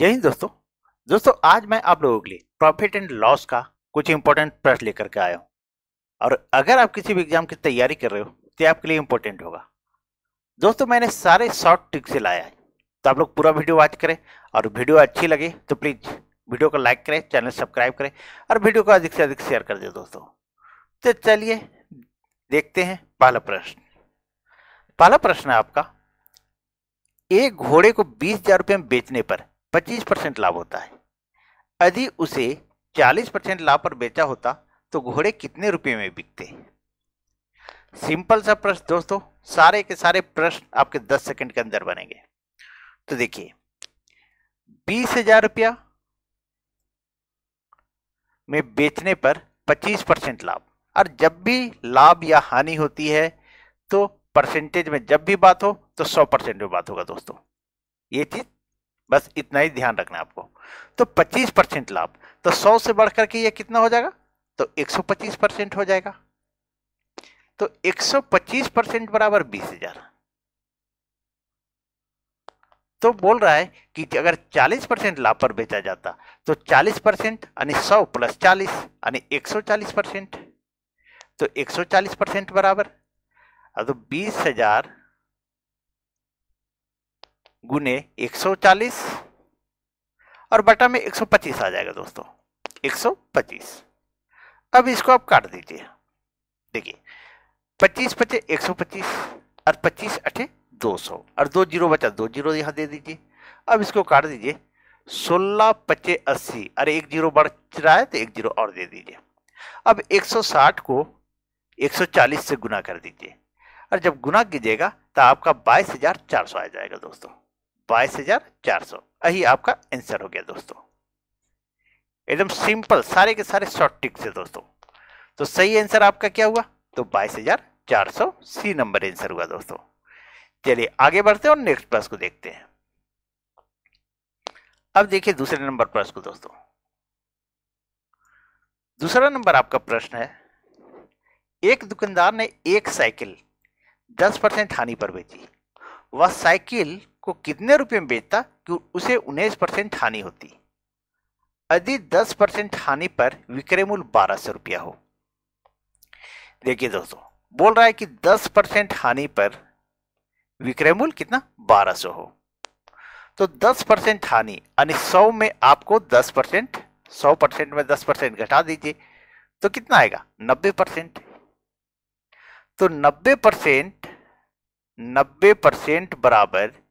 जय हिंद दोस्तों दोस्तों आज मैं आप लोगों के लिए प्रॉफिट एंड लॉस का कुछ इंपॉर्टेंट प्रश्न लेकर के आया हूँ और अगर आप किसी भी एग्जाम की तैयारी कर रहे हो तो आपके लिए इंपॉर्टेंट होगा दोस्तों मैंने सारे शॉर्ट ट्रिक से लाया है तो आप लोग पूरा वीडियो वॉच करें और वीडियो अच्छी लगे तो प्लीज़ वीडियो को लाइक करें चैनल सब्सक्राइब करें और वीडियो को अधिक से अधिक शेयर कर दे दोस्तों तो चलिए देखते हैं पहला प्रश्न पहला प्रश्न है आपका एक घोड़े को बीस हजार रुपये में बेचने पर 25 परसेंट लाभ होता है यदि उसे 40 परसेंट लाभ पर बेचा होता तो घोड़े कितने रुपए में बिकते सिंपल सा प्रश्न दोस्तों सारे के सारे प्रश्न आपके 10 सेकंड के अंदर बनेंगे तो देखिए बीस हजार रुपया में बेचने पर 25 परसेंट लाभ और जब भी लाभ या हानि होती है तो परसेंटेज में जब भी बात हो तो 100 परसेंट में बात होगा दोस्तों ये चीज बस इतना ही ध्यान रखना आपको तो 25 परसेंट लाभ तो 100 से बढ़कर के ये कितना हो जाएगा तो 125 परसेंट हो जाएगा तो 125 परसेंट बराबर बीस हजार तो बोल रहा है कि अगर 40 परसेंट लाभ पर बेचा जाता तो 40 परसेंट यानी सौ प्लस चालीस यानी 140 परसेंट तो 140 परसेंट बराबर तो बीस हजार गुने चालीस और बटा में 125 आ जाएगा दोस्तों 125 अब इसको आप काट दीजिए देखिए 25 पचे 125 और 25 अठे 200 और दो जीरो बचा दो जीरो यहाँ दे दीजिए अब इसको काट दीजिए 16 पचे 80 और एक जीरो बढ़ रहा है तो एक जीरो और दे दीजिए अब 160 को 140 से गुना कर दीजिए और जब गुना कीजिएगा तो आपका बाईस हजार चार सौ आ जाएगा दोस्तों बाईस हजार चार सौ यही आपका आंसर हो गया दोस्तों एकदम सिंपल सारे के सारे शॉर्ट टिक से दोस्तों तो सही आंसर आपका क्या हुआ तो बाईस हजार चार सौ सी नंबर आंसर हुआ दोस्तों चलिए आगे बढ़ते हैं और नेक्स्ट प्रश्न को देखते हैं अब देखिए दूसरे नंबर प्रश्न को दोस्तों दूसरा नंबर आपका प्रश्न है एक दुकानदार ने एक साइकिल 10 परसेंट हानि पर बेची वह साइकिल को कितने रुपए में बेचता कि उसे उन्नीस परसेंट हानि होती यदि दस परसेंट हानि पर विक्रय मूल्य बारह सौ रुपया हो देखिए दोस्तों बोल रहा है कि दस परसेंट हानि पर विक्रय मूल्य कितना बारह सौ हो तो दस परसेंट हानि यानी सौ में आपको दस परसेंट सौ परसेंट में दस परसेंट घटा दीजिए तो कितना आएगा नब्बे परसेंट तो नब्बे परसेंट नब्बे परसेंट बराबर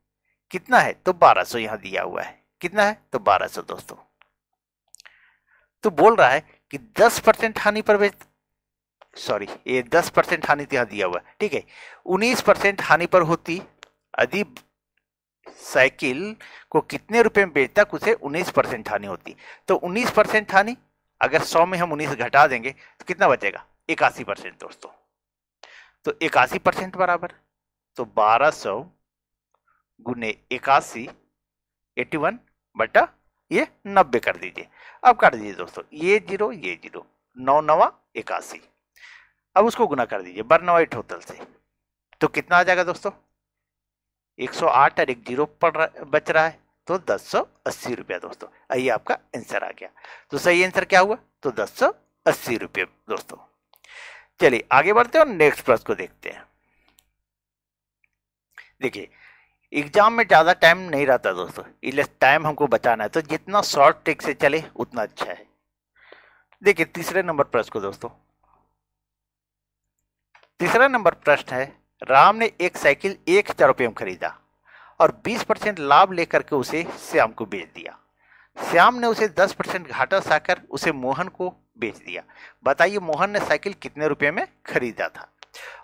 कितना है तो 1200 सो यहां दिया हुआ है कितना है तो 1200 दोस्तों तो बोल रहा है कि 10 परसेंट हानि पर बेच सॉरी ये 10 परसेंट हानि तो यहां दिया हुआ है ठीक है 19 परसेंट हानि पर होती यदि साइकिल को कितने रुपए में बेचता उसे 19 परसेंट हानि होती तो 19 परसेंट हानि अगर 100 में हम 19 घटा देंगे तो कितना बचेगा इक्यासी परसेंट दोस्तों तो इक्यासी परसेंट बराबर तो 1200 गुने इक्यासी एटी वन बटा ये नब्बे कर दीजिए अब कर दीजिए दोस्तों ये जीरो ये जीरो नौ नवा इक्यासी अब उसको गुना कर दीजिए बरनवाई टोटल से तो कितना आ जाएगा दोस्तों 108 और एक जीरो पड़ रहा बच रहा है तो दस सौ अस्सी रुपया दोस्तों आइए आपका आंसर आ गया तो सही आंसर क्या हुआ तो दस सौ अस्सी रुपये दोस्तों चलिए आगे बढ़ते हैं और नेक्स्ट प्रश्न को देखते हैं देखिए एग्जाम में ज़्यादा टाइम नहीं रहता दोस्तों इसलिए टाइम हमको बचाना है तो जितना शॉर्ट ट्रिक से चले उतना अच्छा है देखिए तीसरे नंबर प्रश्न को दोस्तों तीसरा नंबर प्रश्न है राम ने एक साइकिल एक हजार रुपये में खरीदा और 20 परसेंट लाभ लेकर के उसे श्याम को बेच दिया श्याम ने उसे 10 परसेंट घाटा साकर उसे मोहन को बेच दिया बताइए मोहन ने साइकिल कितने रुपये में खरीदा था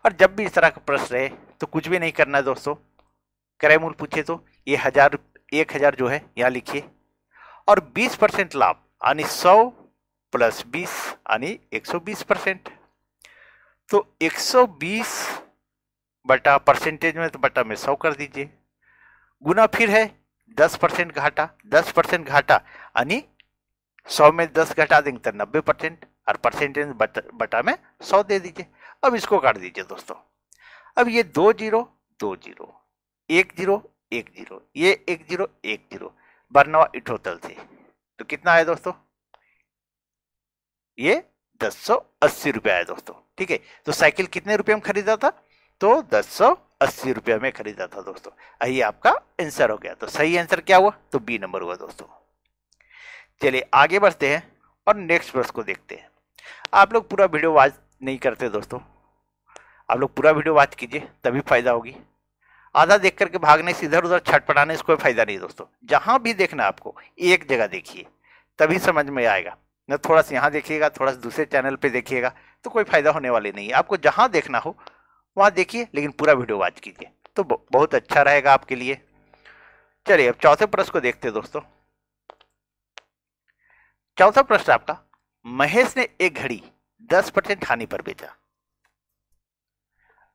और जब भी इस तरह का प्रश्न रहे तो कुछ भी नहीं करना है दोस्तों क्रय मूल्य पूछे तो ये हजार एक हजार जो है यहाँ लिखिए और बीस परसेंट लाभ यानी सौ प्लस बीस यानी एक सौ बीस परसेंट तो एक सौ बीस बटा परसेंटेज में तो बटा में सौ कर दीजिए गुना फिर है दस परसेंट घाटा दस परसेंट घाटा यानी सौ में दस घटा देंगे तो नब्बे परसेंट और परसेंटेज बटा, बटा में सौ दे दीजिए अब इसको काट दीजिए दोस्तों अब ये दो जीरो दो जीरो एक जीरो एक जीरो ये एक जीरो एक जीरो बरनवा इटोतल से तो कितना आया दोस्तों ये दस सौ अस्सी रुपया आया दोस्तों ठीक है तो साइकिल कितने रुपये में खरीदा था तो दस सौ अस्सी रुपये में खरीदा था दोस्तों ये आपका आंसर हो गया तो सही आंसर क्या हुआ तो बी नंबर हुआ दोस्तों चलिए आगे बढ़ते हैं और नेक्स्ट प्रश्न को देखते हैं आप लोग पूरा वीडियो वाच नहीं करते दोस्तों आप लोग पूरा वीडियो वाच कीजिए तभी फायदा होगी आधा देख करके भागने से इधर उधर छटपटाने से कोई फायदा नहीं दोस्तों जहां भी देखना आपको एक जगह देखिए तभी समझ में आएगा न थोड़ा सा यहाँ देखिएगा थोड़ा सा दूसरे चैनल पे देखिएगा तो कोई फायदा होने वाले नहीं है आपको जहाँ देखना हो वहाँ देखिए लेकिन पूरा वीडियो वॉच कीजिए तो बहुत अच्छा रहेगा आपके लिए चलिए अब चौथे प्रश्न को देखते हैं दोस्तों चौथा प्रश्न आपका महेश ने एक घड़ी दस परसेंट हानि पर बेचा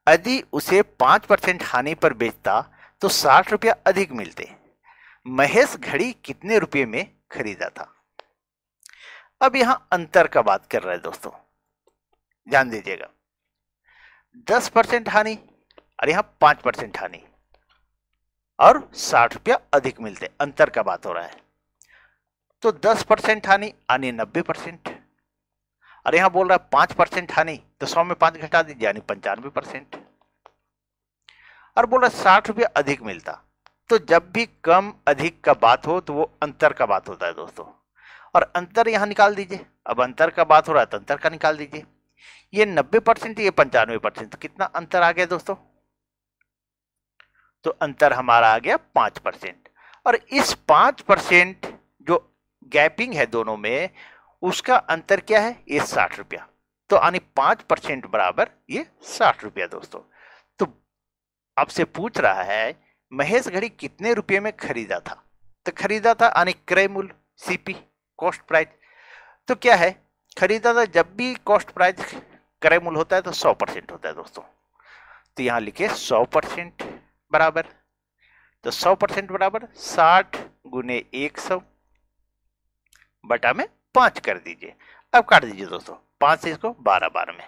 यदि उसे पाँच परसेंट हानि पर बेचता तो साठ रुपया अधिक मिलते महेश घड़ी कितने रुपये में खरीदा था अब यहां अंतर का बात कर रहे हैं दोस्तों ध्यान दीजिएगा दस परसेंट हानि और यहां पांच परसेंट हानि और साठ रुपया अधिक मिलते अंतर का बात हो रहा है तो दस परसेंट हानि यानी नब्बे परसेंट और यहां बोल रहा है पांच परसेंट हानि तो सौ में पांच घटा दीजिए यानी पंचानवे परसेंट और बोल रहा है साठ रुपये अधिक मिलता तो जब भी कम अधिक का बात हो तो वो अंतर का बात होता है दोस्तों और अंतर यहां निकाल दीजिए अब अंतर का बात हो रहा है तो अंतर का निकाल दीजिए ये नब्बे परसेंट ये पंचानवे परसेंट तो कितना अंतर आ गया दोस्तों तो अंतर हमारा आ गया पांच परसेंट और इस पांच परसेंट जो गैपिंग है दोनों में उसका अंतर क्या है ये साठ रुपया तो यानी पांच परसेंट बराबर ये साठ रुपया दोस्तों तो आपसे पूछ रहा है महेश घड़ी कितने रुपये में खरीदा था तो खरीदा था यानी क्रय मूल्य सीपी कॉस्ट प्राइस तो क्या है खरीदा था जब भी कॉस्ट प्राइस क्रय मूल्य होता है तो सौ परसेंट होता है दोस्तों तो यहां लिखे सौ परसेंट बराबर तो सौ परसेंट बराबर साठ गुने एक सौ बटा में पांच कर दीजिए अब काट दीजिए दोस्तों पांच से इसको बारह बारह में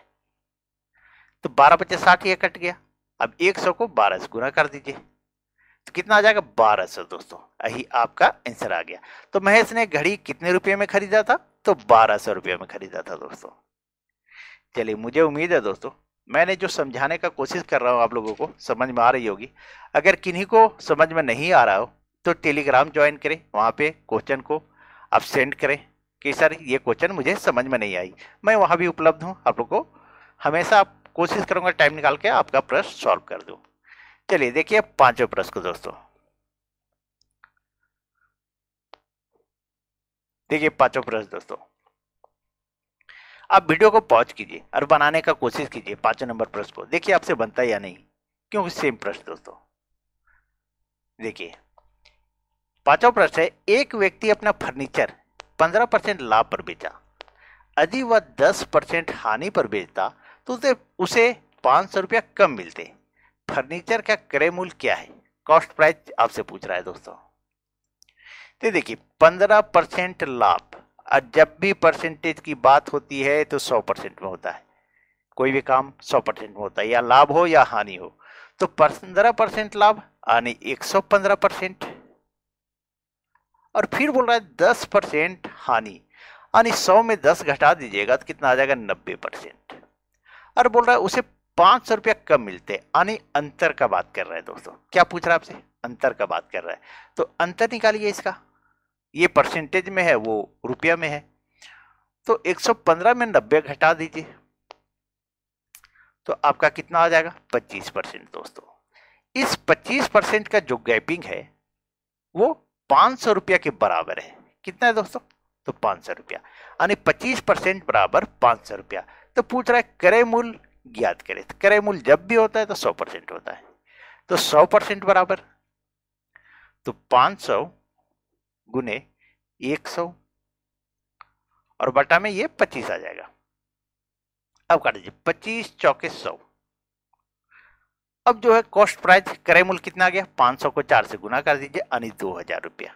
तो बारह पच्चीस साठ ये कट गया अब एक सौ को बारह से गुना कर दीजिए तो कितना आ जाएगा बारह सौ दोस्तों यही आपका आंसर आ गया तो महेश ने घड़ी कितने रुपये में खरीदा था तो बारह सौ रुपये में खरीदा था दोस्तों चलिए मुझे उम्मीद है दोस्तों मैंने जो समझाने का कोशिश कर रहा हूँ आप लोगों को समझ में आ रही होगी अगर किन्हीं को समझ में नहीं आ रहा हो तो टेलीग्राम ज्वाइन करें वहाँ पे क्वेश्चन को आप सेंड करें कि सर ये क्वेश्चन मुझे समझ में नहीं आई मैं वहाँ भी उपलब्ध हूँ आप लोग को हमेशा आप कोशिश करूँगा टाइम निकाल के आपका प्रश्न सॉल्व कर दूँ चलिए देखिए पांचों प्रश्न को दोस्तों देखिए पांचों प्रश्न दोस्तों आप वीडियो को पॉज कीजिए और बनाने का कोशिश कीजिए पांचों नंबर प्रश्न को देखिए आपसे बनता है या नहीं क्योंकि सेम प्रश्न दोस्तों देखिए पांचों प्रश्न है एक व्यक्ति अपना फर्नीचर पंद्रह परसेंट लाभ पर बेचा यदि वह दस परसेंट हानि पर बेचता तो उसे उसे पाँच सौ रुपया कम मिलते फर्नीचर का क्रय मूल्य क्या है कॉस्ट प्राइस आपसे पूछ रहा है दोस्तों तो देखिए पंद्रह परसेंट लाभ और जब भी परसेंटेज की बात होती है तो सौ परसेंट में होता है कोई भी काम सौ परसेंट में होता है या लाभ हो या हानि हो तो पंद्रह परसेंट लाभ यानी एक सौ पंद्रह परसेंट और फिर बोल रहा है दस परसेंट हानि यानी सौ में दस घटा दीजिएगा तो कितना आ जाएगा नब्बे परसेंट और बोल रहा है उसे पाँच सौ रुपया कम मिलते यानी अंतर का बात कर रहा है दोस्तों क्या पूछ रहा है आपसे अंतर का बात कर रहा है तो अंतर निकालिए इसका ये परसेंटेज में है वो रुपया में है तो पंद्रह में नब्बे घटा दीजिए तो आपका कितना आ जाएगा पच्चीस परसेंट दोस्तों इस 25 परसेंट का जो गैपिंग है वो पांच सौ रुपया के बराबर है कितना है दोस्तों तो पांच सौ रुपया यानी पच्चीस परसेंट बराबर पांच सौ रुपया तो पूछ रहा है क्रय मूल्य ज्ञात करे तो क्रय मूल्य जब भी होता है तो सौ परसेंट होता है तो सौ परसेंट बराबर तो पांच सौ गुने एक सौ और बटा में ये पच्चीस आ जाएगा अब काट दीजिए पच्चीस चौके सौ अब जो है कॉस्ट प्राइस क्रय मूल्य कितना आ गया 500 को 4 से गुना कर दीजिए यानी दो हजार रुपया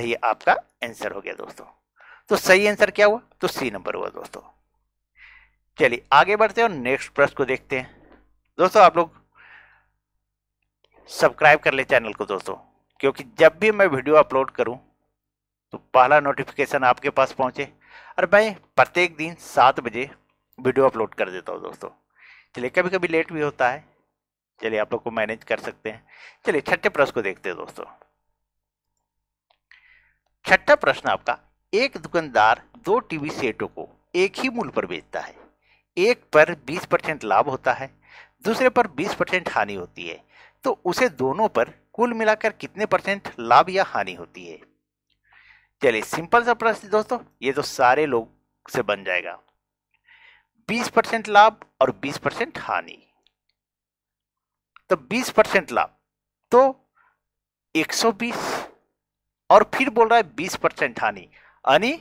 यही आपका आंसर हो गया दोस्तों तो सही आंसर क्या हुआ तो सी नंबर हुआ दोस्तों चलिए आगे बढ़ते हैं और नेक्स्ट प्रश्न को देखते हैं दोस्तों आप लोग सब्सक्राइब कर ले चैनल को दोस्तों क्योंकि जब भी मैं वीडियो अपलोड करूं तो पहला नोटिफिकेशन आपके पास पहुंचे और मैं प्रत्येक दिन सात बजे वीडियो अपलोड कर देता हूं दोस्तों चलिए कभी कभी लेट भी होता है चलिए आप लोग को मैनेज कर सकते हैं चलिए छठे प्रश्न को देखते हैं दोस्तों छठा प्रश्न आपका एक दुकानदार दो टीवी सेटों को एक ही मूल पर बेचता है एक पर 20 परसेंट लाभ होता है दूसरे पर 20 परसेंट हानि होती है तो उसे दोनों पर कुल मिलाकर कितने परसेंट लाभ या हानि होती है चलिए सिंपल सा प्रश्न दोस्तों ये तो सारे लोग से बन जाएगा 20 परसेंट लाभ और 20 परसेंट हानि तो 20 परसेंट लाभ तो 120 और फिर बोल रहा है 20 परसेंट हानि यानी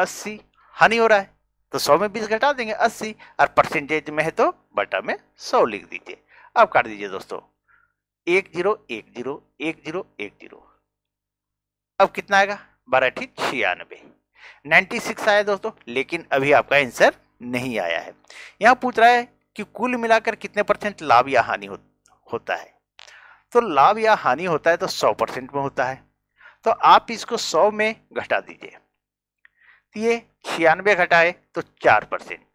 80 हानि हो रहा है तो 100 में 20 घटा देंगे 80 और परसेंटेज में है तो बटा में 100 लिख दीजिए अब काट दीजिए दोस्तों एक जीरो एक जीरो एक जीरो एक जीरो अब कितना आएगा बारह ठीक छियानबे नाइन्टी सिक्स आया दोस्तों लेकिन अभी आपका आंसर नहीं आया है यहां पूछ रहा है कि कुल मिलाकर कितने परसेंट लाभ या हानि होती होता है तो लाभ या हानि होता है तो सौ परसेंट में होता है तो आप इसको सौ में घटा दीजिए तो ये छियानवे घटाए तो चार परसेंट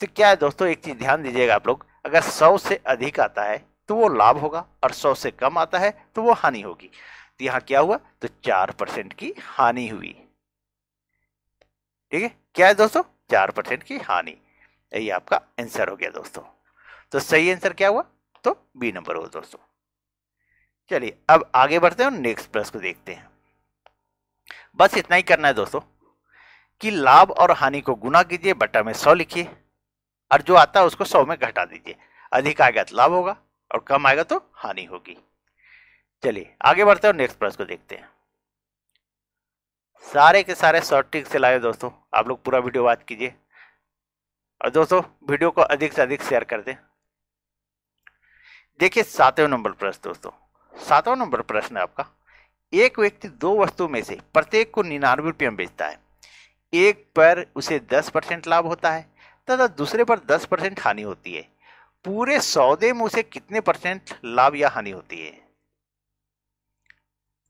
तो क्या है दोस्तों एक चीज ध्यान दीजिएगा आप लोग अगर 100 से अधिक आता है तो वो लाभ होगा और सौ से कम आता है तो वो हानि होगी तो यहां क्या हुआ तो चार परसेंट की हानि हुई ठीक है क्या है दोस्तों चार परसेंट की हानि यही आपका आंसर हो गया दोस्तों तो सही आंसर क्या हुआ तो बी नंबर हो दोस्तों चलिए अब आगे बढ़ते हैं और नेक्स्ट प्रश्न को देखते हैं बस इतना ही करना है दोस्तों कि लाभ और हानि को गुना कीजिए बट्टा में सौ लिखिए और जो आता है उसको सौ में घटा दीजिए अधिक आएगा तो लाभ होगा और कम आएगा तो हानि होगी चलिए आगे बढ़ते हैं और नेक्स्ट प्रश्न को देखते हैं सारे के सारे शॉर्ट ट्रिक से लाए दोस्तों आप लोग पूरा वीडियो बात कीजिए और दोस्तों वीडियो को अधिक से अधिक शेयर कर दें देखिए सातवें नंबर प्रश्न दोस्तों सातवां नंबर प्रश्न है आपका एक व्यक्ति दो वस्तुओं में से प्रत्येक को निन्यानवे रुपये में बेचता है एक पर उसे दस परसेंट लाभ होता है तथा दूसरे पर दस परसेंट हानि होती है पूरे सौदे में उसे कितने परसेंट लाभ या हानि होती है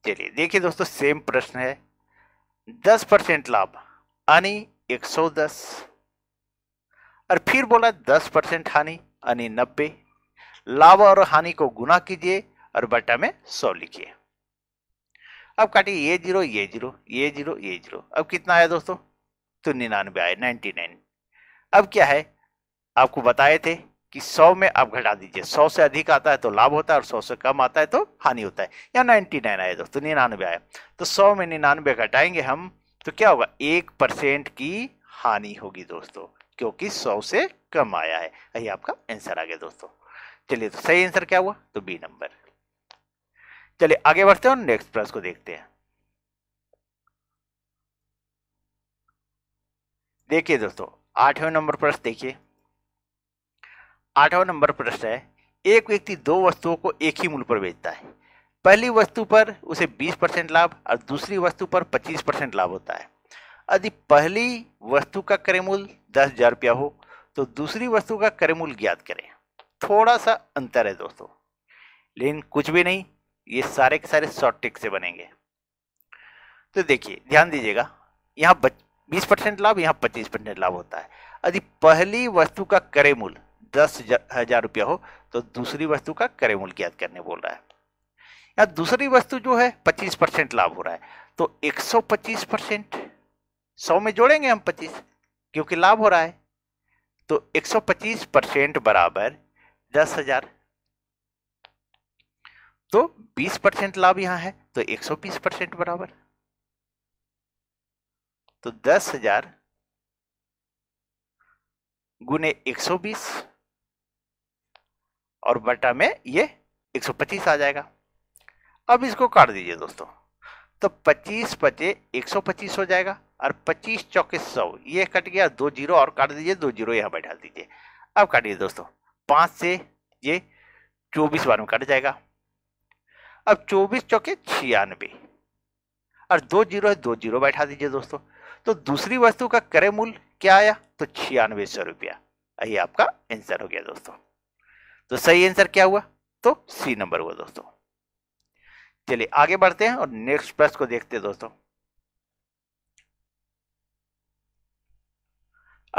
चलिए देखिए दोस्तों सेम प्रश्न है दस परसेंट लाभ यानी एक सौ दस और फिर बोला दस परसेंट हानि यानी नब्बे लाभ और हानि को गुना कीजिए और बटा में सौ लिखिए अब काटिए ये जीरो ये जीरो ये जीरो ये जीरो अब कितना आया दोस्तों तो निन्यानवे आए नाइन्टी नाइन अब क्या है आपको बताए थे कि सौ में आप घटा दीजिए सौ से अधिक आता है तो लाभ होता है और सौ से कम आता है तो हानि होता है या नाइन आया दोस्तों निन्यानवे आया तो सौ में निन्यानवे घटाएंगे हम तो क्या होगा एक परसेंट की हानि होगी दोस्तों क्योंकि सौ से कम आया है यही आपका आंसर आ गया दोस्तों चलिए तो सही आंसर क्या हुआ तो बी नंबर चलिए आगे बढ़ते हैं और नेक्स्ट प्रश्न को देखते हैं देखिए दोस्तों आठवें नंबर प्रश्न देखिए आठवां नंबर प्रश्न है एक व्यक्ति दो वस्तुओं को एक ही मूल्य पर बेचता है पहली वस्तु पर उसे 20 परसेंट लाभ और दूसरी वस्तु पर 25 परसेंट लाभ होता है यदि पहली वस्तु का क्रय मूल्य दस हजार रुपया हो तो दूसरी वस्तु का क्रय मूल्य ज्ञात करें थोड़ा सा अंतर है दोस्तों लेकिन कुछ भी नहीं ये सारे के सारे शॉर्ट टिक से बनेंगे तो देखिए ध्यान दीजिएगा यहाँ बीस परसेंट लाभ यहाँ पच्चीस परसेंट लाभ होता है यदि पहली वस्तु का करे मूल दस हजार रुपया हो तो दूसरी वस्तु का करे मूल ज्ञात करने बोल रहा है या दूसरी वस्तु जो है पच्चीस परसेंट लाभ हो रहा है तो एक सौ पच्चीस परसेंट सौ में जोड़ेंगे हम पच्चीस क्योंकि लाभ हो रहा है तो एक सौ पच्चीस परसेंट बराबर दस हजार तो बीस परसेंट लाभ यहां है तो एक सौ बीस परसेंट बराबर तो दस हजार गुने एक सौ बीस और बटा में ये एक सौ पच्चीस आ जाएगा अब इसको काट दीजिए दोस्तों तो पच्चीस पचे एक सौ पच्चीस हो जाएगा और पच्चीस चौकीस सौ ये कट गया दो जीरो और काट दीजिए दो जीरो यहां बैठा दीजिए अब काटिए दोस्तों पांच से ये चौबीस बार में कट जाएगा अब चौबीस चौके छियानवे और दो जीरो है दो जीरो बैठा दीजिए दोस्तों तो दूसरी वस्तु का क्रय मूल्य क्या आया तो छियानवे सौ रुपया यही आपका आंसर हो गया दोस्तों तो सही आंसर क्या हुआ तो सी नंबर हुआ दोस्तों चलिए आगे बढ़ते हैं और नेक्स्ट प्रश्न को देखते हैं दोस्तों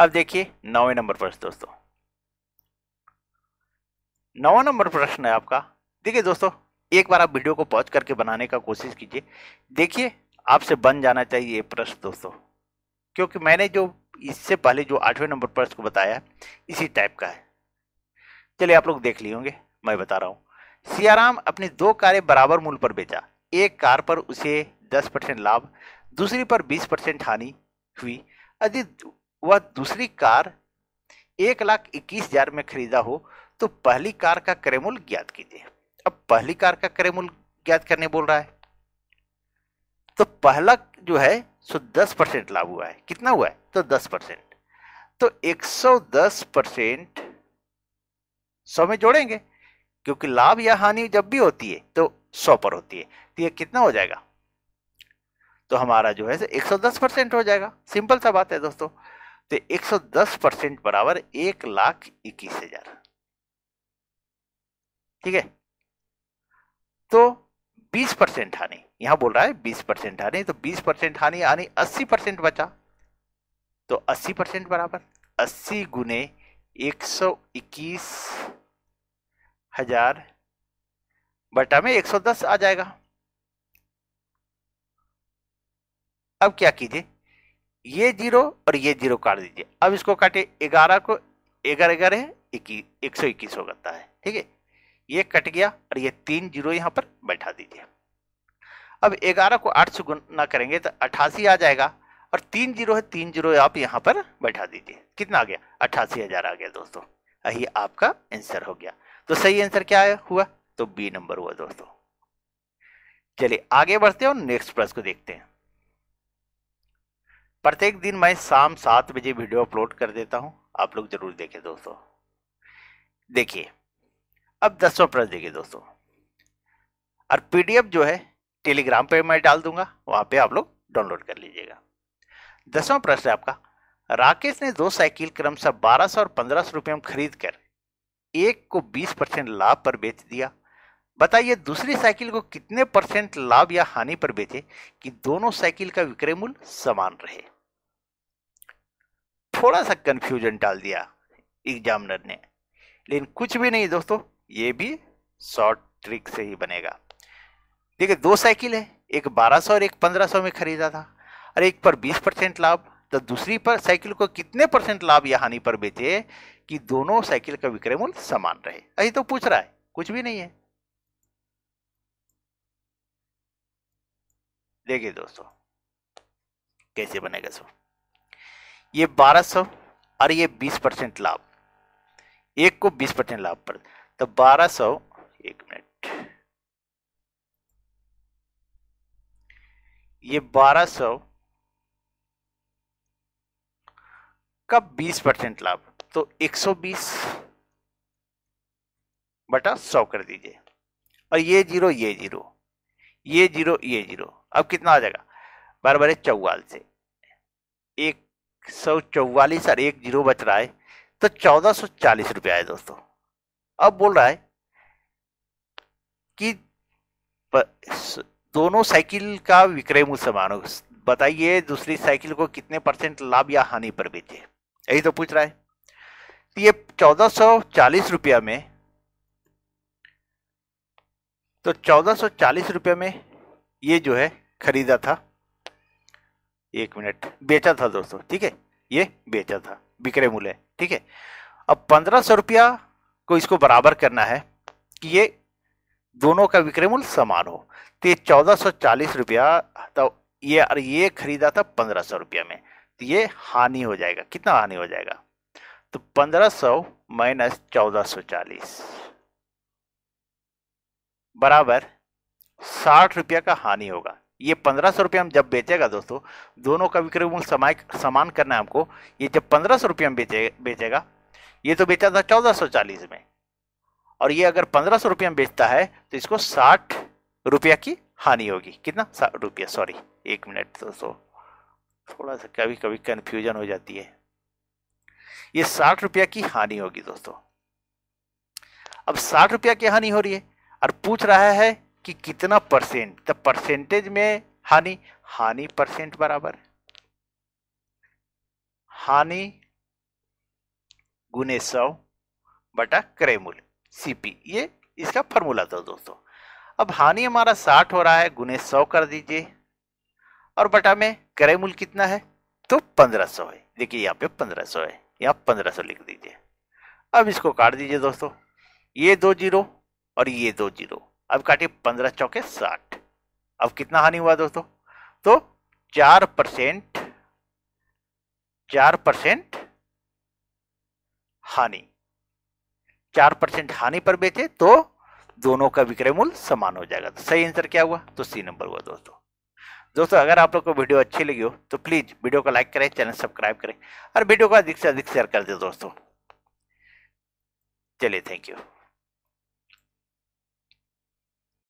अब देखिए नौवे नंबर प्रश्न दोस्तों नवा नंबर प्रश्न है आपका देखिए दोस्तों एक बार आप वीडियो को पॉज करके बनाने का कोशिश कीजिए देखिए आपसे बन जाना चाहिए प्रश्न दोस्तों क्योंकि मैंने जो इससे पहले जो आठवें नंबर प्रश्न को बताया इसी टाइप का है चलिए आप लोग देख लिए होंगे मैं बता रहा हूँ सियाराम अपनी दो कारें बराबर मूल पर बेचा एक कार पर उसे दस परसेंट लाभ दूसरी पर बीस परसेंट हानि हुई यदि वह दूसरी कार एक लाख इक्कीस हजार में खरीदा हो तो पहली कार का क्रयमूल ज्ञात कीजिए अब पहली कार का क्रयमूल ज्ञात करने बोल रहा है तो पहला जो है सो दस परसेंट लाभ हुआ है कितना हुआ है तो दस परसेंट तो एक सौ दस परसेंट सौ में जोड़ेंगे क्योंकि लाभ या हानि जब भी होती है तो सौ पर होती है तो ये कितना हो जाएगा तो हमारा जो है एक सौ दस परसेंट हो जाएगा सिंपल सा बात है दोस्तों तो एक सौ दस परसेंट बराबर एक लाख इक्कीस हजार ठीक है तो 20 परसेंट हानि यहां बोल रहा है 20 परसेंट हानि तो 20 परसेंट हानि यानी 80 परसेंट बचा तो 80 परसेंट बराबर 80 गुने एक सौ इक्कीस हजार बटा में 110 आ जाएगा अब क्या कीजिए ये जीरो और ये जीरो काट दीजिए अब इसको काटे ग्यारह को ग्यारह ग्यारह इक्कीस एक सौ इक्कीस हो जाता है ठीक है ये कट गया और ये तीन जीरो यहाँ पर बैठा दीजिए अब ग्यारह को आठ से गुना करेंगे तो अठासी आ जाएगा और तीन जीरो है तीन जीरो आप यहाँ पर बैठा दीजिए कितना आ गया अट्ठासी हजार आ गया दोस्तों यही आपका आंसर हो गया तो सही आंसर क्या हुआ तो बी नंबर हुआ दोस्तों चलिए आगे बढ़ते हैं और नेक्स्ट प्रश्न को देखते हैं प्रत्येक दिन मैं शाम सात बजे वीडियो अपलोड कर देता हूं आप लोग जरूर देखें दोस्तों देखिए अब दसवा प्रश्न देखिए दोस्तों और पीडीएफ जो है टेलीग्राम पे मैं डाल दूंगा वहां पे आप लोग डाउनलोड कर लीजिएगा दसवां प्रश्न है आपका राकेश ने दो साइकिल क्रमशः बारह सौ और पंद्रह सौ रुपये में खरीद कर एक को बीस परसेंट लाभ पर बेच दिया बताइए दूसरी साइकिल को कितने परसेंट लाभ या हानि पर बेचे कि दोनों साइकिल का विक्रय मूल्य समान रहे थोड़ा सा कंफ्यूजन डाल दिया एग्जामिनर ने लेकिन कुछ भी नहीं दोस्तों ये भी शॉर्ट ट्रिक से ही बनेगा देखिए दो साइकिल है एक 1200 और एक 1500 में खरीदा था और एक पर 20 परसेंट लाभ तो दूसरी पर साइकिल को कितने परसेंट लाभ या हानि पर बेचे कि दोनों साइकिल का विक्रय मूल्य समान रहे यही तो पूछ रहा है कुछ भी नहीं है देखिए दोस्तों कैसे बनेगा सो ये 1200 और ये 20 परसेंट लाभ एक को 20 परसेंट लाभ पर तो 1200 एक मिनट ये 1200 का 20 परसेंट लाभ तो 120 बटा 100 कर दीजिए और ये जीरो ये जीरो ये जीरो ये जीरो अब कितना आ जाएगा बार बार चौवाल से एक सौ चौवालीस और एक जीरो बच रहा है तो चौदह सौ चालीस रुपया है दोस्तों अब बोल रहा है कि दोनों साइकिल का विक्रय मूल्य समान हो बताइए दूसरी साइकिल को कितने परसेंट लाभ या हानि पर बेचे यही तो पूछ रहा है तो ये चौदह सौ चालीस रुपया में तो चौदह सौ चालीस रुपया में ये जो है खरीदा था एक मिनट बेचा था दोस्तों ठीक है ये बेचा था विक्रय मूल्य ठीक है अब पंद्रह सौ रुपया को इसको बराबर करना है कि ये दोनों का विक्रय मूल्य समान हो तो ये चौदह सौ चालीस रुपया तो ये और ये खरीदा था पंद्रह सौ रुपया में तो ये हानि हो जाएगा कितना हानि हो जाएगा तो पंद्रह सौ माइनस चौदह सौ चालीस बराबर साठ रुपया का हानि होगा ये पंद्रह सौ रुपया हम जब बेचेगा दोस्तों दोनों का विक्रय मूल्य समान करना है हमको ये जब पंद्रह सौ रुपया हम बेचे बेचेगा ये तो बेचा था चौदह सौ चालीस में और ये अगर पंद्रह सौ रुपया में बेचता है तो इसको साठ रुपया की हानि होगी कितना साठ रुपया सॉरी एक मिनट तो सो थोड़ा सा कभी कभी कंफ्यूजन हो जाती है ये साठ रुपया की हानि होगी दोस्तों अब साठ रुपया की हानि हो रही है और पूछ रहा है कि कितना परसेंट तो परसेंटेज में हानि हानि परसेंट बराबर हानि गुने सौ बटा क्रय मूल्य सीपी ये इसका फॉर्मूला था दोस्तों अब हानि हमारा साठ हो रहा है गुने सौ कर दीजिए और बटा में क्रय मूल्य कितना है तो पंद्रह सौ है देखिए यहाँ पे पंद्रह सौ है यहाँ पंद्रह सौ लिख दीजिए अब इसको काट दीजिए दोस्तों ये दो जीरो और ये दो जीरो अब काटिए पंद्रह चौके साठ अब कितना हानि हुआ दोस्तों तो चार परसेंट चार परसेंट हानि चार परसेंट हानि पर बेचे तो दोनों का विक्रय मूल्य समान हो जाएगा तो सही आंसर क्या हुआ तो सी नंबर हुआ दोस्तों दोस्तों अगर आप लोग को वीडियो अच्छी लगी हो तो प्लीज़ वीडियो को लाइक करें चैनल सब्सक्राइब करें और वीडियो को अधिक से अधिक शेयर कर दे दोस्तों चलिए थैंक यू